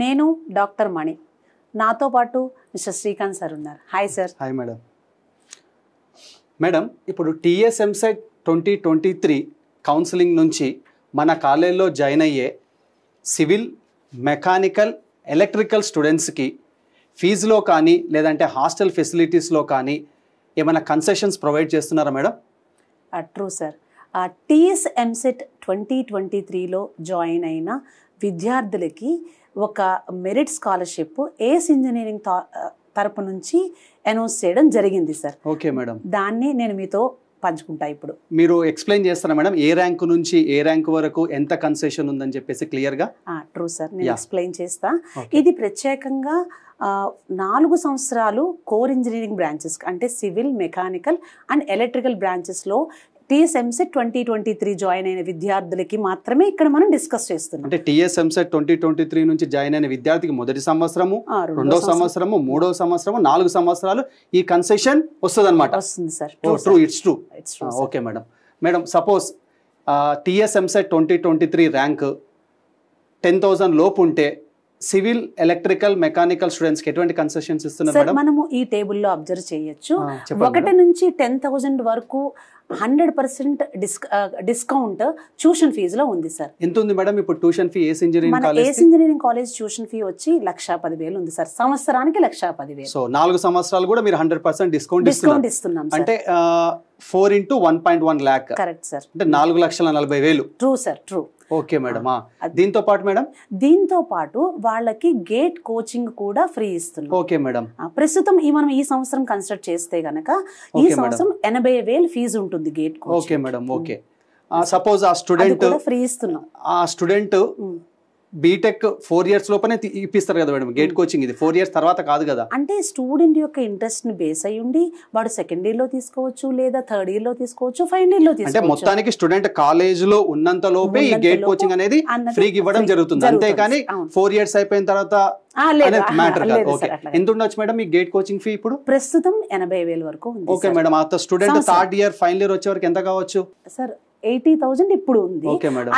నేను డాక్టర్ మణి నాతో పాటు మిస్టర్ శ్రీకాంత్ సార్ ఉన్నారు hi sir hi madam madam ఇప్పుడు TS EAMCET twenty twenty three counselling నుంచి మన కాలేజీలో జాయిన్ అయ్యే సివిల్ మెకానికల్ ఎలక్ట్రికల్ స్టూడెంట్స్కి ఫీజులో కానీ లేదంటే హాస్టల్ ఫెసిలిటీస్లో కానీ ఏమైనా కన్సెషన్స్ ప్రొవైడ్ చేస్తున్నారా madam true sir TS EAMCET twenty twenty త్రీలో జాయిన్ అయిన విద్యార్థులకి ఒక మెరిట్ స్కాలర్షిప్ ఏస్ ఇంజనీరింగ్ తరపు నుంచి అనౌన్స్ చేయడం జరిగింది సార్ ఓకే మేడం దాన్ని నేను మీతో పంచుకుంటా ఇప్పుడు మీరు ఎక్స్ప్లెయిన్ చేస్తారా మేడం ఏ ర్యాంక్ నుంచి ఏ ర్యాంక్ వరకు ఎంత కన్సెషన్ ఉందని చెప్పేసి క్లియర్ గా ట్రూ సార్ నేను ఎక్స్ప్లెయిన్ చేస్తా ఇది ప్రత్యేకంగా నాలుగు సంవత్సరాలు కోర్ ఇంజనీరింగ్ బ్రాంచెస్ అంటే సివిల్ మెకానికల్ అండ్ ఎలక్ట్రికల్ బ్రాంచెస్లో TS EAMCET twenty twenty three join అయిన విద్యార్థులకి మాత్రమే ఇక్కడ మనం డిస్కస్ చేస్తున్నాం అంటే టీఎస్ఎంసెట్ ట్వంటీ ట్వంటీ త్రీ నుంచి జాయిన్ అయిన విద్యార్థికి మొదటి సంవత్సరము రెండో సంవత్సరము మూడో సంవత్సరము నాలుగు సంవత్సరాలు ఈ కన్సెషన్ వస్తుంది అనమాట true it's true okay madam madam suppose TS EAMCET twenty twenty three rank ten thousand లోపు ఉంటే సివిల్ ఎలక్ట్రికల్ మెకానికల్ స్టూడెంట్స్ కి ఎటువంటి కన్సెషన్స్ ఇస్తున్నారు మేడం మనము ఈ టేబుల్లో అబ్జర్వ్ చేయొచ్చు ఒకటి నుంచి టెన్ థౌసండ్ వరకు హండ్రెడ్ పర్సెంట్ డిస్కౌంట్ ట్యూషన్ ఫీజులో ఉంది సార్ ఎంత ఉంది మేడం ఇప్పుడు ట్యూషన్ ఫీ ఏ engineering college engineering college tuition fee వచ్చి లక్ష పదివేలు ఉంది సార్ సంవత్సరానికి లక్ష పదివేలు సో నాలుగు సంవత్సరాలు కూడా మీరు హండ్రెడ్ పర్సెంట్ డిస్కౌంట్ డిస్కౌంట్ ఇస్తున్నాం అంటే four into one point one lakh correct sir అంటే నాలుగు లక్షల నలభై వేలు true sir true okay madam దీంతో పాటు మేడం దీంతో పాటు వాళ్ళకి గేట్ కోచింగ్ కూడా ఫ్రీ ఇస్తున్నాం ఓకే మేడం ప్రస్తుతం ఈ మనం ఈ సంవత్సరం కన్స్ట్రక్ట్ చేస్తే గనక ఈ సంవత్సరం ఎనభై వేలు ఫీజు ఉంటుంది GATE okay madam okay suppose ఆ స్టూడెంట్ ఫ్రీ ఇస్తున్నాం ఆ స్టూడెంట్ బీటెక్ ఫోర్ ఇయర్స్ లోపనే ఇప్పిస్తారు కదా మేడం గేట్ కోచింగ్ hmm. ఇది ఫోర్ ఇయర్స్ తర్వాత కాదు కదా అంటే స్టూడెంట్ యొక్క ఇంట్రెస్ట్ ని బేస్ అయ్యి ఉండి వాడు సెకండ్ ఇయర్ లో తీసుకోవచ్చు లేదా థర్డ్ ఇయర్ లో తీసుకోవచ్చు ఫైనల్ ఇయర్ లో అంటే మొత్తానికి స్టూడెంట్ కాలేజ్ లో ఉన్నంత లోపే ఈ గేట్ కోచింగ్ అనేది ఫ్రీకి ఇవ్వడం జరుగుతుంది అంతేకాని ఫోర్ ఇయర్స్ అయిపోయిన తర్వాత ఎంత ఉండొచ్చు మేడం మీ గేట్ కోచింగ్ ఫీ ఇప్పుడు ప్రస్తుతం ఎనభై వేల వరకు okay madam student third year final year వచ్చే వరకు ఎంత కావచ్చు సార్ ఎయిటీ థౌజండ్ ఇప్పుడు ఉంది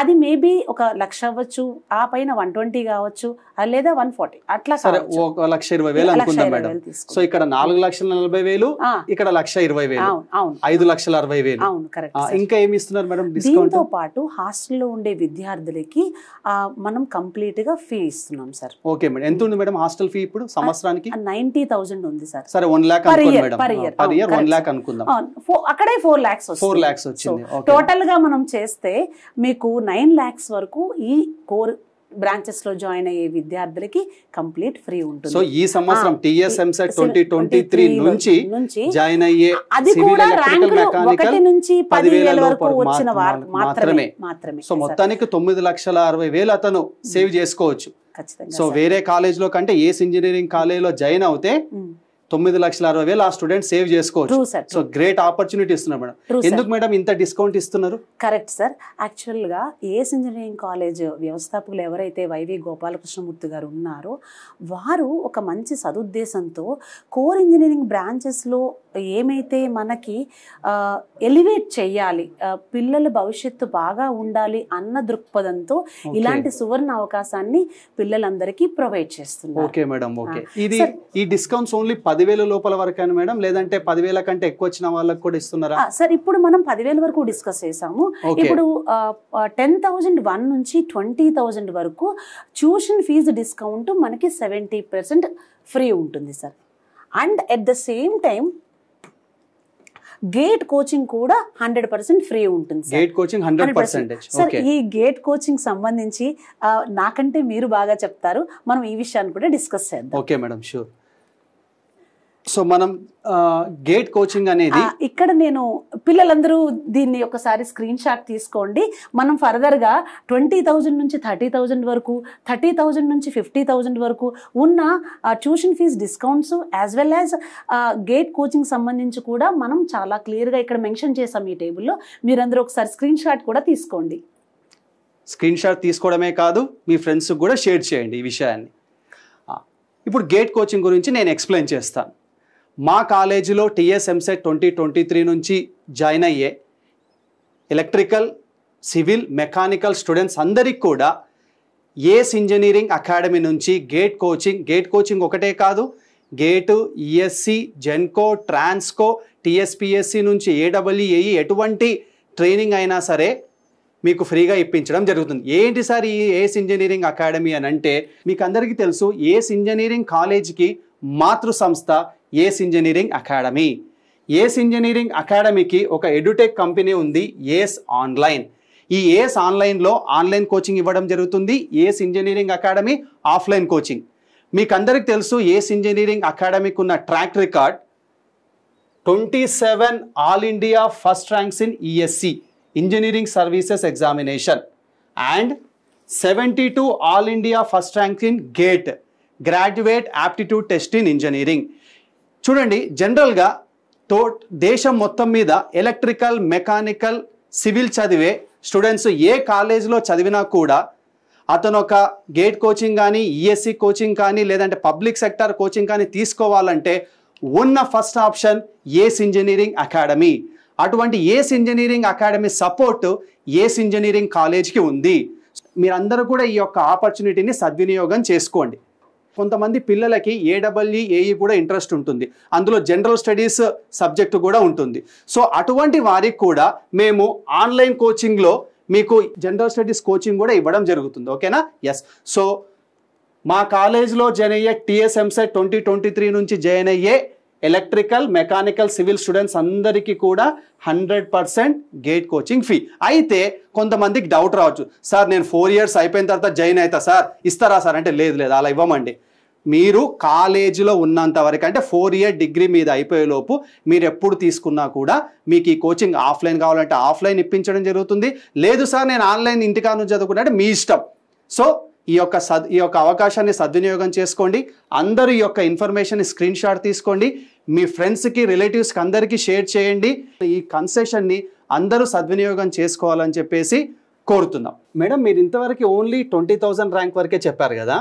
అది మేబీ ఒక లక్ష అవ్వచ్చు ఆ పైన వన్ ట్వంటీ కావచ్చు లేదా వన్ ఫార్టీ అట్లా సరే ఒక లక్ష ఇరవై వేలు అనుకుందాం మేడం సో ఇక్కడ నాలుగు లక్షల నలభై వేలు ఇక్కడ లక్ష ఇరవై వేలు అవును ఐదు లక్షల అరవై వేలు అవును కరెక్ట్ ఇంకా ఏమి ఇస్తున్నారు మేడం దీంతో పాటు హాస్టల్లో ఉండే విద్యార్థులకి మనం కంప్లీట్ గా ఫీ ఇస్తున్నాం సార్ ఓకే మేడం ఎంత ఉంది మేడం హాస్టల్ ఫీ ఇప్పుడు సంవత్సరానికి నైన్టీ థౌసండ్ ఉంది సార్ సరే one lakh per year one lakh అనుకుందాం అక్కడే ఫోర్ లాక్స్ ఫోర్ లాక్స్ వచ్చింది టోటల్ గా క్లియర్గా మనం చేస్తే మీకు నైన్ ల్యాక్స్ వరకు ఈ కోర్ బ్రాంచెస్ లో జాయిన్ అయ్యే విద్యార్థులకి కంప్లీట్ ఫ్రీ ఉంటుంది సో ఈ సంవత్సరం టిఎస్ఎంసెట్ ట్వంటీ ట్వంటీ త్రీ నుంచి జాయిన్ అయ్యే అది కూడా ర్యాంకులు ఒకటి నుంచి పదివేల వరకు వచ్చిన వారు మాత్రమే మాత్రమే సో మొత్తానికి తొమ్మిది లక్షల అరవై వేలు అతను సేవ్ hmm. చేసుకోవచ్చు సో వేరే కాలేజ్ లో కంటే ఏస్ ఇంజనీరింగ్ కాలేజ్ లో జాయిన్ అవుతే hmm. తొమ్మిది లక్షల అరవై వేలు ఆ స్టూడెంట్ సేవ్ చేసుకోవచ్చు సో గ్రేట్ ఆపర్చునిటీ ఇస్తున్నారు మేడం ఎందుకు మేడం ఇంత డిస్కౌంట్ ఇస్తున్నారు కరెక్ట్ సార్ యాక్చువల్గా ఏఎస్ ఇంజనీరింగ్ కాలేజ్ వ్యవస్థాపకులు ఎవరైతే వైవి గోపాలకృష్ణమూర్తి గారు ఉన్నారో వారు ఒక మంచి సదుద్దేశంతో కోర్ ఇంజనీరింగ్ బ్రాంచెస్లో ఏమైతే మనకి ఎలివేట్ చేయాలి పిల్లల భవిష్యత్తు బాగా ఉండాలి అన్న దృక్పథంతో ఇలాంటి సువర్ణ అవకాశాన్ని పిల్లలందరికీ ప్రొవైడ్ చేస్తున్నారు ఓకే మేడం ఓకే ఇది ఈ డిస్కౌంట్స్ ఓన్లీ పదివేల లోపల వరకు మేడం లేదంటే పదివేల కంటే ఎక్కువ వచ్చిన వాళ్ళకి కూడా ఇస్తున్నారా సార్ ఇప్పుడు మనం పదివేల వరకు డిస్కస్ చేసాము ఇప్పుడు టెన్ థౌజండ్ వన్ నుంచి ట్వంటీ థౌజండ్ వరకు ట్యూషన్ ఫీజు డిస్కౌంట్ మనకి సెవెంటీ పర్సెంట్ ఫ్రీ ఉంటుంది sir and at the same time GATE coaching కూడా హండ్రెడ్ పర్సెంట్ ఫ్రీ ఉంటుంది గేట్ కోచింగ్ హండ్రెడ్ సార్ ఈ గేట్ కోచింగ్ సంబంధించి నాకంటే మీరు బాగా చెప్తారు మనం ఈ విషయాన్ని కూడా డిస్కస్ చేద్దాం ఓకే మేడం షూర్ సో మనం గేట్ కోచింగ్ అనేది ఇక్కడ నేను పిల్లలందరూ దీన్ని ఒకసారి స్క్రీన్ షాట్ తీసుకోండి మనం ఫర్దర్గా ట్వంటీ థౌజండ్ నుంచి థర్టీ థౌజండ్ వరకు థర్టీ థౌజండ్ నుంచి ఫిఫ్టీ థౌజండ్ వరకు ఉన్న tuition fee discounts as well as GATE coaching సంబంధించి కూడా మనం చాలా క్లియర్గా ఇక్కడ మెన్షన్ చేసాం ఈ టేబుల్లో మీరందరూ ఒకసారి స్క్రీన్ షాట్ కూడా తీసుకోండి స్క్రీన్ షాట్ తీసుకోవడమే కాదు మీ ఫ్రెండ్స్కి కూడా షేర్ చేయండి ఈ విషయాన్ని ఇప్పుడు గేట్ కోచింగ్ గురించి నేను ఎక్స్ప్లెయిన్ చేస్తాను మా కాలేజీలో టీఎస్ఎంసెట్ ట్వంటీ ట్వంటీ త్రీ నుంచి జాయిన్ అయ్యే ఎలక్ట్రికల్ సివిల్ మెకానికల్ స్టూడెంట్స్ అందరికి కూడా ఏస్ ఇంజనీరింగ్ అకాడమీ నుంచి గేట్ కోచింగ్ గేట్ కోచింగ్ ఒకటే కాదు GATE ESE GENCO TRANSCO TSPSC నుంచి ఏడబ్ల్యూఏఈ ఎటువంటి ట్రైనింగ్ అయినా సరే మీకు ఫ్రీగా ఇప్పించడం జరుగుతుంది ఏంటి సార్ ఈ ఏస్ ఇంజనీరింగ్ అకాడమీ అని అంటే మీకు అందరికీ తెలుసు ఏస్ ఇంజనీరింగ్ కాలేజ్కి మాతృ సంస్థ ACE Engineering Academy ACE Engineering అకాడమీకి ఒక ఎడ్యుటెక్ కంపెనీ ఉంది ఏస్ ఆన్లైన్ ఈ ఏస్ ఆన్లైన్లో ఆన్లైన్ కోచింగ్ ఇవ్వడం జరుగుతుంది ACE Engineering Academy offline coaching మీకు అందరికి తెలుసు ఏస్ ఇంజనీరింగ్ అకాడమీకి ఉన్న track record twenty seven all India first ranks in ESE engineering services examination and seventy two all India first rank in GATE graduate aptitude test in engineering చూడండి జనరల్గా తో దేశం మొత్తం మీద ఎలక్ట్రికల్ మెకానికల్ సివిల్ చదివే students ఏ కాలేజీలో చదివినా కూడా అతను ఒక గేట్ కోచింగ్ కానీ ఈఎస్సి e కోచింగ్ కానీ లేదంటే పబ్లిక్ సెక్టర్ కోచింగ్ కానీ తీసుకోవాలంటే ఉన్న first option ACE Engineering Academy అటువంటి ACE Engineering Academy support ACE Engineering కాలేజ్కి ఉంది మీరందరూ కూడా ఈ యొక్క ఆపర్చునిటీని సద్వినియోగం చేసుకోండి కొంతమంది పిల్లలకి ఏడబ్ల్యూ ఏఈ e, e కూడా ఇంట్రెస్ట్ ఉంటుంది అందులో జనరల్ స్టడీస్ సబ్జెక్టు కూడా ఉంటుంది సో అటువంటి వారికి కూడా మేము ఆన్లైన్ కోచింగ్లో మీకు జనరల్ స్టడీస్ కోచింగ్ కూడా ఇవ్వడం జరుగుతుంది ఓకేనా ఎస్ సో మా కాలేజ్లో జాయిన్ అయ్యే టీఎస్ఎంసెట్ ట్వంటీ ట్వంటీ త్రీ నుంచి జాయిన్ అయ్యే ఎలక్ట్రికల్ మెకానికల్ సివిల్ స్టూడెంట్స్ అందరికీ కూడా hundred percent GATE coaching fee అయితే కొంతమందికి డౌట్ రావచ్చు సార్ నేను ఫోర్ ఇయర్స్ అయిపోయిన తర్వాత జాయిన్ అవుతా సార్ ఇస్తారా సార్ అంటే లేదు లేదు అలా ఇవ్వమండి మీరు కాలేజీలో ఉన్నంత వరకు అంటే ఫోర్ ఇయర్ డిగ్రీ మీద అయిపోయేలోపు మీరు ఎప్పుడు తీసుకున్నా కూడా మీకు ఈ కోచింగ్ ఆఫ్లైన్ కావాలంటే ఆఫ్లైన్ ఇప్పించడం జరుగుతుంది లేదు సార్ నేను ఆన్లైన్ ఇంటికా నుంచి చదువుకుంటే మీ ఇష్టం సో ఈ యొక్క సద్ ఈ యొక్క అవకాశాన్ని సద్వినియోగం చేసుకోండి అందరూ ఈ యొక్క ఇన్ఫర్మేషన్ స్క్రీన్ షాట్ తీసుకోండి మీ ఫ్రెండ్స్కి రిలేటివ్స్కి అందరికీ షేర్ చేయండి ఈ కన్సెషన్ని అందరూ సద్వినియోగం చేసుకోవాలని చెప్పేసి కోరుతున్నాం మేడం మీరు ఇంతవరకు ఓన్లీ ట్వంటీ థౌజండ్ ర్యాంక్ వరకే చెప్పారు కదా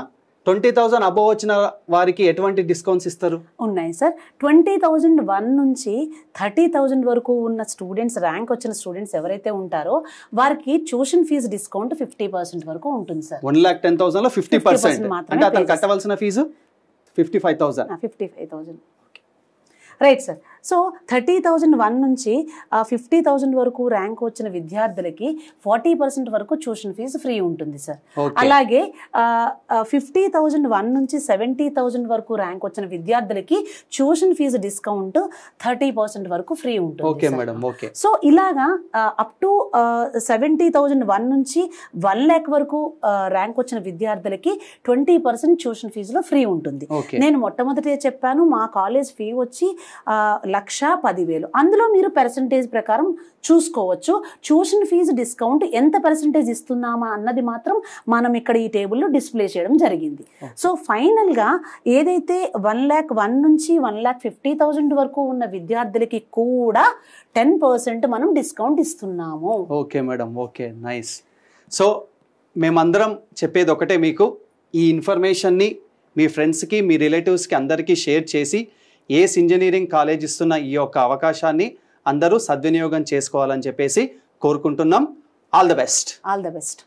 ట్వంటీ థౌజండ్ అబోవ్ వచ్చిన వారికి ఎటువంటి డిస్కౌంట్స్ ఇస్తారు ఉన్నాయి సార్ ట్వంటీ థౌజండ్ వన్ నుంచి థర్టీ థౌజండ్ వరకు ఉన్న స్టూడెంట్స్ ర్యాంక్ వచ్చిన స్టూడెంట్స్ ఎవరైతే ఉంటారో వారికి tuition fee discount fifty percent వరకు ఉంటుంది sir one lakh ten thousand లో ఫిఫ్టీ పర్సెంట్ అంటే అతను కట్టవలసిన fee fifty five thousand fifty five thousand right sir so thirty thousand one నుంచి ఫిఫ్టీ థౌజండ్ వరకు ర్యాంక్ వచ్చిన విద్యార్థులకి ఫార్టీ పర్సెంట్ వరకు ట్యూషన్ ఫీజు ఫ్రీ ఉంటుంది సార్ అలాగే ఫిఫ్టీ థౌజండ్ వన్ నుంచి సెవెంటీ థౌజండ్ వరకు ర్యాంక్ వచ్చిన విద్యార్థులకి tuition fee discount thirty percent వరకు ఫ్రీ ఉంటుంది సో ఇలాగా up to seventy thousand one నుంచి వన్ ల్యాక్ వరకు ర్యాంక్ వచ్చిన విద్యార్థులకి ట్వంటీ పర్సెంట్ ట్యూషన్ ఫీజులో ఫ్రీ ఉంటుంది నేను మొట్టమొదటి చెప్పాను మా కాలేజ్ ఫీ వచ్చి లక్ష పదివేలు అందులో మీరు పర్సంటేజ్ ప్రకారం చూసుకోవచ్చు ట్యూషన్ ఫీజు డిస్కౌంట్ ఎంత పర్సంటేజ్ ఇస్తున్నామా అన్నది మాత్రం మనం ఇక్కడ ఈ టేబుల్లో డిస్ప్లే చేయడం జరిగింది సో ఫైనల్గా ఏదైతే వన్ ల్యాక్ వన్ నుంచి వన్ ల్యాక్ ఫిఫ్టీ థౌజండ్ వరకు ఉన్న విద్యార్థులకి కూడా టెన్ పర్సెంట్ మనం డిస్కౌంట్ ఇస్తున్నాము okay madam okay nice so మేమందరం చెప్పేది ఒకటే మీకు ఈ ఇన్ఫర్మేషన్ని మీ ఫ్రెండ్స్కి మీ రిలేటివ్స్కి అందరికీ షేర్ చేసి ఏస్ ఇంజనీరింగ్ కాలేజ్ ఇస్తున్న ఈ యొక్క అవకాశాన్ని అందరూ సద్వినియోగం చేసుకోవాలని చెప్పేసి కోరుకుంటున్నాం all the best all the best